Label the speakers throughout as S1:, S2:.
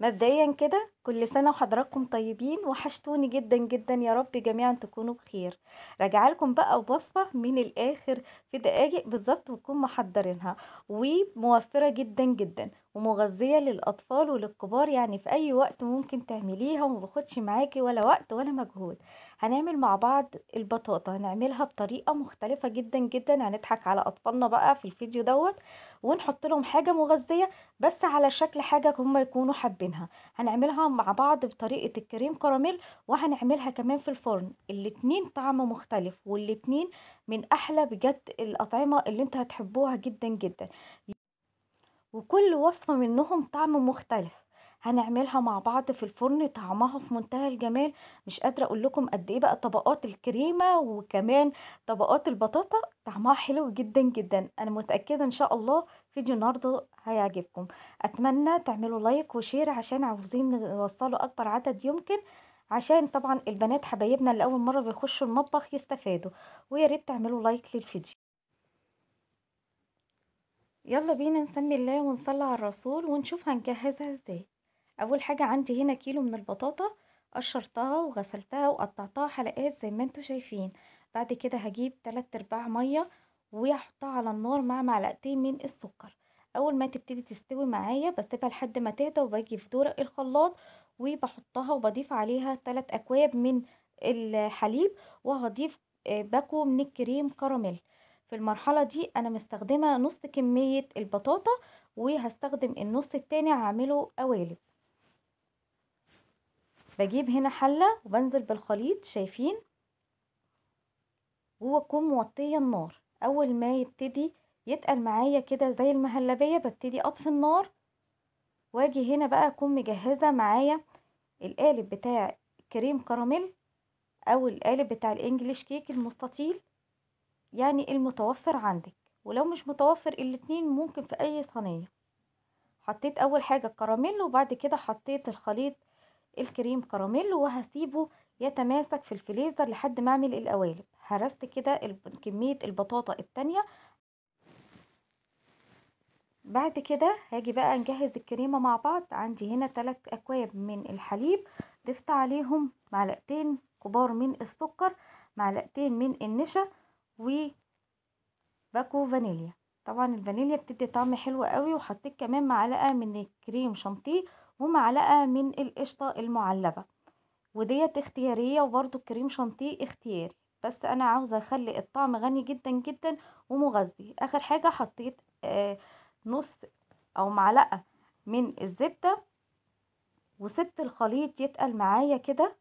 S1: مبدئيا كده كل سنة وحضراتكم طيبين وحشتوني جدا جدا يا رب جميعا تكونوا بخير راجع لكم بقى بوصفة من الآخر في دقايق بالظبط وتكون محضرينها وموفرة جدا جدا ومغذية للأطفال وللكبار يعني في أي وقت ممكن تعمليها ومباخدش معاكي ولا وقت ولا مجهود هنعمل مع بعض البطاطا هنعملها بطريقة مختلفة جدا جدا هنضحك على أطفالنا بقى في الفيديو دوت ونحط لهم حاجة مغذية بس على شكل حاجة هم يكونوا حابينها هنعملها مع بعض بطريقة الكريم كراميل وهنعملها كمان في الفرن الاتنين طعم مختلف والاتنين من احلى بجد الاطعمة اللي انت هتحبوها جدا جدا وكل وصفة منهم طعم مختلف هنعملها مع بعض في الفرن طعمها في منتهى الجمال مش قادرة اقول لكم قد ايه بقى طبقات الكريمة وكمان طبقات البطاطا طعمها حلو جدا جدا انا متأكدة ان شاء الله فيديو النهاردة هيعجبكم اتمنى تعملوا لايك وشير عشان عاوزين نوصلوا اكبر عدد يمكن عشان طبعا البنات حبايبنا اللي اول مره بيخشوا المطبخ يستفادوا ويا ريت تعملوا لايك للفيديو يلا بينا نسمي الله ونصلي على الرسول ونشوف هنجهزها ازاي اول حاجه عندي هنا كيلو من البطاطا قشرتها وغسلتها وقطعتها حلقات زي ما انتوا شايفين بعد كده هجيب 3 ارباع ميه وهحطها على النار مع معلقتين من السكر اول ما تبتدي تستوي معايا بسيبها لحد ما تهدى وباجي في دورق الخلاط وبحطها وبضيف عليها 3 اكواب من الحليب وهضيف آه، باكو من الكريم كراميل في المرحله دي انا مستخدمه نص كميه البطاطا وهستخدم النص التاني هعمله قوالب بجيب هنا حلة وبنزل بالخليط شايفين واكون موطية النار اول ما يبتدي يتقل معايا كده زي المهلبية ببتدي اطفي النار واجي هنا بقى اكون مجهزة معايا القالب بتاع كريم كراميل او القالب بتاع الانجليش كيك المستطيل يعني المتوفر عندك ولو مش متوفر الاتنين ممكن في اي صينية حطيت اول حاجة الكراميل وبعد كده حطيت الخليط الكريم كراميل وهسيبه يتماسك في الفريزر لحد ما اعمل القوالب هرست كده كمية البطاطا التانية بعد كده هاجي بقى نجهز الكريمة مع بعض عندي هنا تلات اكواب من الحليب ضفت عليهم معلقتين كبار من السكر معلقتين من النشا وباكو فانيليا طبعا الفانيليا بتدي طعم حلو قوي وحطيت كمان معلقة من كريم شانتيه ومعلقة من القشطة المعلبة وديت اختيارية وبرضو كريم شانتيه اختياري بس انا عاوزة اخلي الطعم غني جدا جدا ومغذي اخر حاجة حطيت آه نص او معلقة من الزبدة وسبت الخليط يتقل معايا كده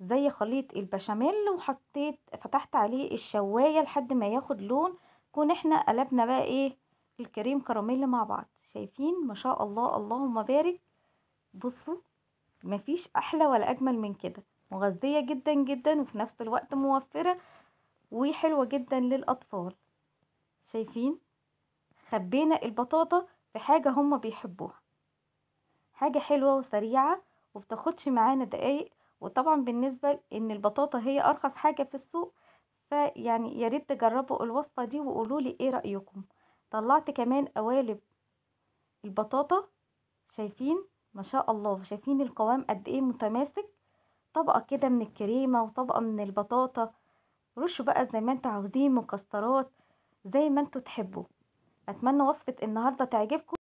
S1: زي خليط البشاميل وحطيت فتحت عليه الشواية لحد ما ياخد لون كون احنا قلبنا بقى ايه الكريم كراميل مع بعض شايفين ما شاء الله اللهم بارك بصوا مفيش احلى ولا اجمل من كده مغذية جدا جدا وفي نفس الوقت موفرة وحلوة جدا للاطفال شايفين خبينا البطاطا في حاجة هما بيحبوها حاجة حلوة وسريعة وبتاخدش معانا دقايق وطبعا بالنسبة ان البطاطا هي ارخص حاجة في السوق فيعني في ياريت تجربوا الوصفة دي وقولولي ايه رأيكم طلعت كمان قوالب البطاطا شايفين ما شاء الله شايفين القوام قد ايه متماسك طبقة كده من الكريمة وطبقة من البطاطا رشوا بقى زي ما انتوا عاوزين مكسرات زي ما انتوا تحبوا اتمنى وصفة النهاردة تعجبكم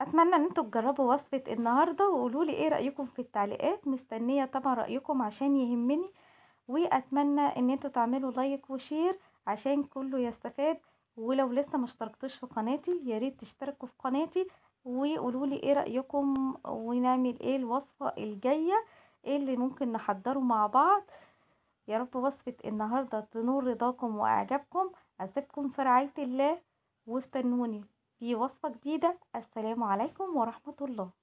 S1: اتمنى ان انتوا تجربوا وصفة النهاردة وقولوا لي ايه رأيكم في التعليقات مستنية طبعا رأيكم عشان يهمني واتمنى ان انتوا تعملوا لايك وشير عشان كله يستفاد ولو لسه ما اشتركتوش في قناتي ياريت تشتركوا في قناتي وقولوا لي ايه رأيكم ونعمل ايه الوصفة الجاية ايه اللي ممكن نحضره مع بعض يا رب وصفة النهاردة تنور رضاكم واعجابكم اسيبكم في رعاية الله واستنوني في وصفة جديدة السلام عليكم ورحمة الله